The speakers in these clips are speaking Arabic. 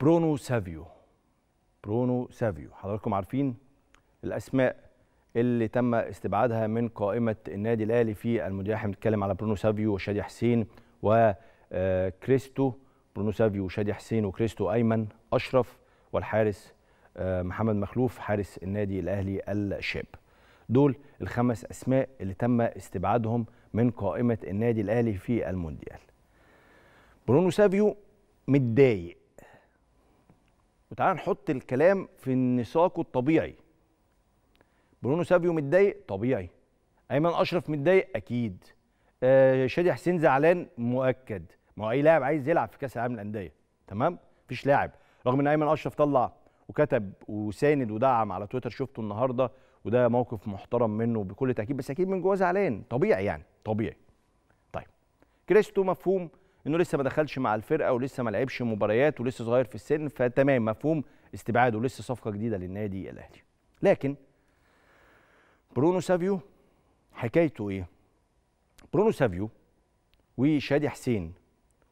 برونو سافيو برونو سافيو حضراتكم عارفين الاسماء اللي تم استبعادها من قائمه النادي الاهلي في المونديال احنا بنتكلم على برونو سافيو وشادي حسين وكريستو آه، برونو سافيو وشادي حسين وكريستو ايمن اشرف والحارس آه، محمد مخلوف حارس النادي الاهلي الشاب دول الخمس اسماء اللي تم استبعادهم من قائمه النادي الاهلي في المونديال برونو سافيو متضايق وتعالى نحط الكلام في نساقه الطبيعي برونو سافيو متضايق طبيعي ايمن اشرف متضايق اكيد آه شادي حسين زعلان مؤكد ما هو اي لاعب عايز يلعب في كاس العالم للانديه تمام مفيش لاعب رغم ان ايمن اشرف طلع وكتب وساند ودعم على تويتر شفته النهارده وده موقف محترم منه بكل تاكيد بس اكيد من جوه زعلان طبيعي يعني طبيعي طيب كريستو مفهوم انه لسه ما دخلش مع الفرقه ولسه ما لعبش مباريات ولسه صغير في السن فتمام مفهوم استبعاده لسه صفقه جديده للنادي الاهلي لكن برونو سافيو حكايته ايه برونو سافيو وشادي حسين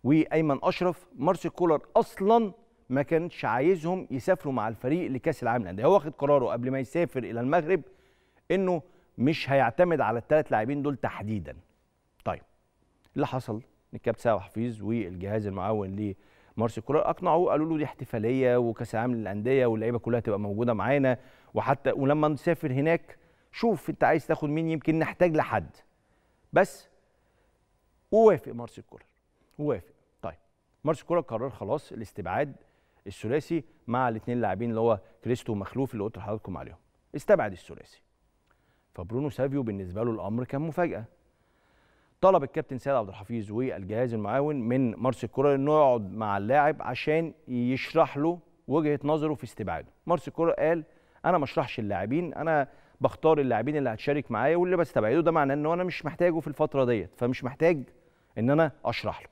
وايمن اشرف مارسيل كولر اصلا ما كانش عايزهم يسافروا مع الفريق لكاس العالم الانديه هو واخد قراره قبل ما يسافر الى المغرب انه مش هيعتمد على الثلاث لاعبين دول تحديدا طيب اللي حصل الكابتن سعد حفيظ والجهاز المعاون لمارسي كولر اقنعوه قالوا له دي احتفاليه وكاس العالم للانديه واللعيبه كلها تبقى موجوده معانا وحتى ولما نسافر هناك شوف انت عايز تاخد مين يمكن نحتاج لحد بس ووافق مارسيل كولر ووافق طيب مارسيل كولر قرر خلاص الاستبعاد الثلاثي مع الاثنين لاعبين اللي هو كريستو ومخلوف اللي قلت لحضراتكم عليهم استبعد الثلاثي فبرونو سافيو بالنسبه له الامر كان مفاجاه طلب الكابتن سيد عبد الحفيظ والجهاز المعاون من مارسيل كولر انه يقعد مع اللاعب عشان يشرح له وجهه نظره في استبعاده مارسيل كولر قال انا ما اشرحش اللاعبين انا بختار اللاعبين اللي هتشارك معايا واللي بستبعده ده معناه ان انا مش محتاجه في الفتره ديت فمش محتاج ان انا اشرح له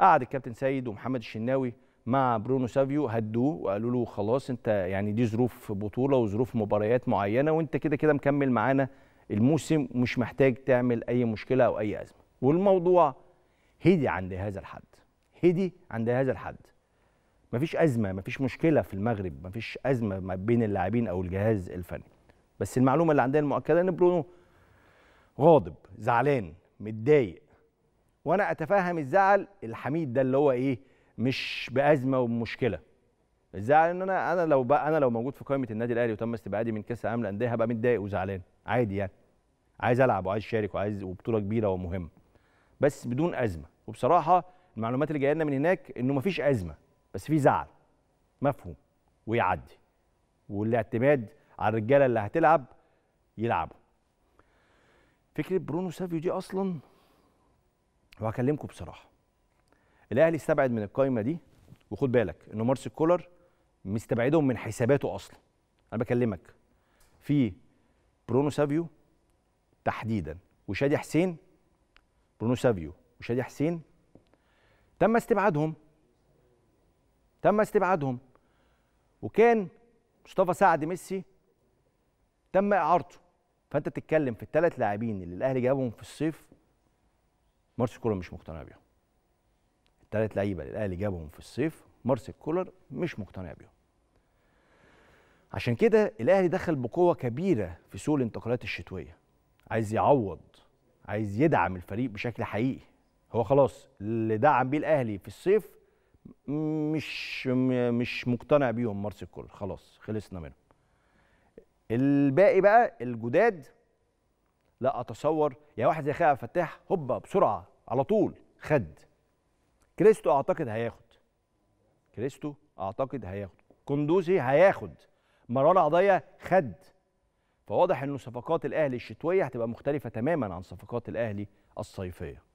قعد الكابتن سيد ومحمد الشناوي مع برونو سافيو هدوه وقالوا له خلاص انت يعني دي ظروف بطوله وظروف مباريات معينه وانت كده كده مكمل معانا الموسم مش محتاج تعمل اي مشكله او اي ازمه والموضوع هدي عند هذا الحد هدي عند هذا الحد مفيش ازمه مفيش مشكله في المغرب مفيش ازمه ما بين اللاعبين او الجهاز الفني بس المعلومه اللي عندنا المؤكده ان برونو غاضب زعلان متضايق وانا اتفهم الزعل الحميد ده اللي هو ايه مش بازمه ومشكله الزعل ان انا انا لو بقى انا لو موجود في قائمه النادي الاهلي وتم استبعادي من كاس العالم للانديه هبقى متضايق وزعلان عادي يعني عايز العب وعايز اشارك وعايز وبطوله كبيره ومهمه بس بدون ازمه وبصراحه المعلومات اللي جايه لنا من هناك انه مفيش ازمه بس في زعل مفهوم ويعدي والاعتماد على الرجاله اللي هتلعب يلعبوا فكره برونو سافيو دي اصلا وهكلمكم بصراحه الاهلي استبعد من القايمه دي وخد بالك ان مارس كولر مستبعدهم من حساباته اصلا انا بكلمك في برونو سافيو تحديدا وشادي حسين برونو سافيو وشادي حسين تم استبعادهم تم استبعادهم وكان مصطفى سعد ميسي تم اعارته فانت تتكلم في الثلاث لاعبين اللي الاهلي جابهم في الصيف مارسيل كولر مش مقتنع بيهم الثلاث لعيبه اللي الاهلي جابهم في الصيف مارسيل كولر مش مقتنع بيهم عشان كده الاهلي دخل بقوه كبيره في سوق الانتقالات الشتويه عايز يعوض عايز يدعم الفريق بشكل حقيقي هو خلاص اللي دعم بيه الاهلي في الصيف مش مش مقتنع بيهم مارسي الكل خلاص خلصنا منهم الباقي بقى الجداد لا اتصور يا واحد زي خالد فتاح هوبا بسرعه على طول خد كريستو اعتقد هياخد كريستو اعتقد هياخد كندوزي هياخد مروان عضيه خد فواضح ان صفقات الاهلي الشتويه هتبقى مختلفه تماما عن صفقات الاهلي الصيفيه